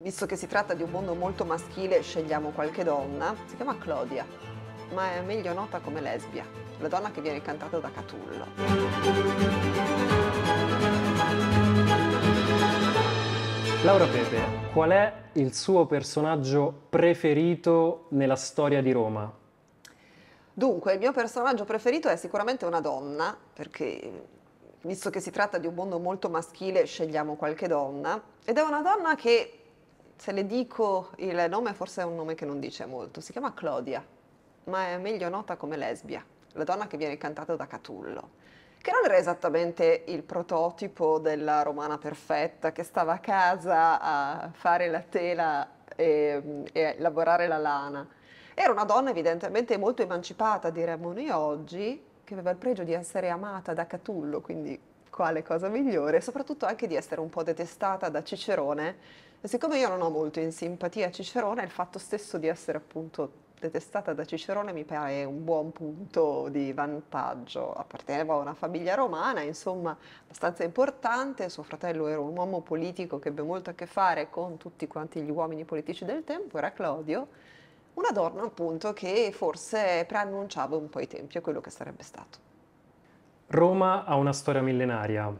Visto che si tratta di un mondo molto maschile, scegliamo qualche donna. Si chiama Claudia, ma è meglio nota come lesbia, la donna che viene cantata da Catullo. Laura Pepe, qual è il suo personaggio preferito nella storia di Roma? Dunque, il mio personaggio preferito è sicuramente una donna, perché visto che si tratta di un mondo molto maschile, scegliamo qualche donna. Ed è una donna che se le dico il nome forse è un nome che non dice molto, si chiama Clodia, ma è meglio nota come lesbia, la donna che viene cantata da Catullo, che non era esattamente il prototipo della romana perfetta che stava a casa a fare la tela e, e lavorare la lana. Era una donna evidentemente molto emancipata, diremmo noi oggi, che aveva il pregio di essere amata da Catullo, quindi quale cosa migliore, soprattutto anche di essere un po' detestata da Cicerone. siccome io non ho molto in simpatia Cicerone, il fatto stesso di essere appunto detestata da Cicerone mi pare un buon punto di vantaggio. Apparteneva a una famiglia romana, insomma, abbastanza importante. Suo fratello era un uomo politico che ebbe molto a che fare con tutti quanti gli uomini politici del tempo, era Clodio. Una donna appunto che forse preannunciava un po' i tempi a quello che sarebbe stato. Roma ha una storia millenaria,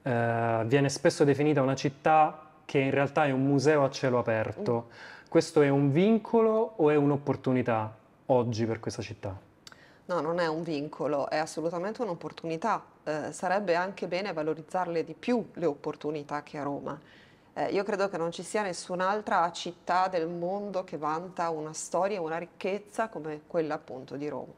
eh, viene spesso definita una città che in realtà è un museo a cielo aperto. Questo è un vincolo o è un'opportunità oggi per questa città? No, non è un vincolo, è assolutamente un'opportunità. Eh, sarebbe anche bene valorizzarle di più le opportunità che ha Roma. Eh, io credo che non ci sia nessun'altra città del mondo che vanta una storia e una ricchezza come quella appunto di Roma.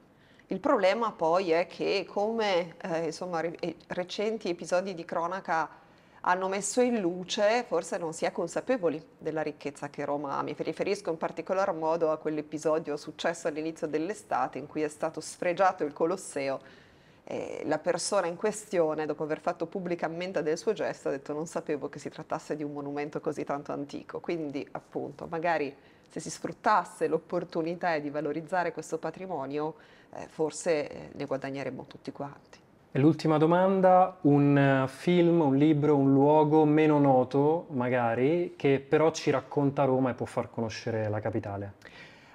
Il problema poi è che come eh, insomma, re- eh, recenti episodi di cronaca hanno messo in luce, forse non si è consapevoli della ricchezza che Roma ha. Mi riferisco in particolar modo a quell'episodio successo all'inizio dell'estate in cui è stato sfregiato il Colosseo eh, la persona in questione, dopo aver fatto pubblica ammenda del suo gesto, ha detto non sapevo che si trattasse di un monumento così tanto antico. Quindi, appunto, magari se si sfruttasse l'opportunità di valorizzare questo patrimonio, eh, forse eh, ne guadagneremmo tutti quanti. E l'ultima domanda, un eh, film, un libro, un luogo meno noto magari, che però ci racconta Roma e può far conoscere la capitale.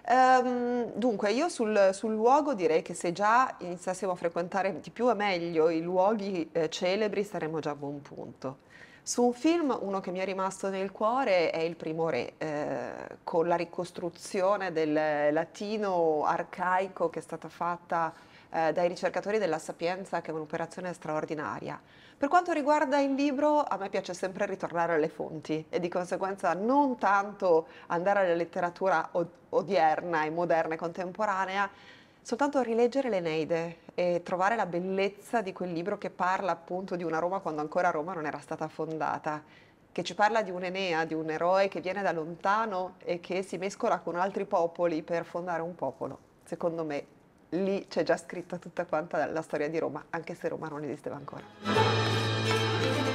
Um, dunque, io sul, sul, luogo direi che se già iniziassimo a frequentare di più e meglio i luoghi eh, celebri saremmo già a buon punto. Su un film, uno che mi è rimasto nel cuore è Il Primo Re, eh, con la ricostruzione del latino arcaico che è stata fatta eh, dai ricercatori della Sapienza che è un'operazione straordinaria. Per quanto riguarda il libro, a me piace sempre ritornare alle fonti e di conseguenza non tanto andare alla letteratura od- odierna e moderna e contemporanea, soltanto rileggere l'Eneide e trovare la bellezza di quel libro che parla appunto di una Roma quando ancora Roma non era stata fondata, che ci parla di un'Enea, di un eroe che viene da lontano e che si mescola con altri popoli per fondare un popolo. Secondo me lì c'è già scritta tutta quanta la storia di Roma, anche se Roma non esisteva ancora.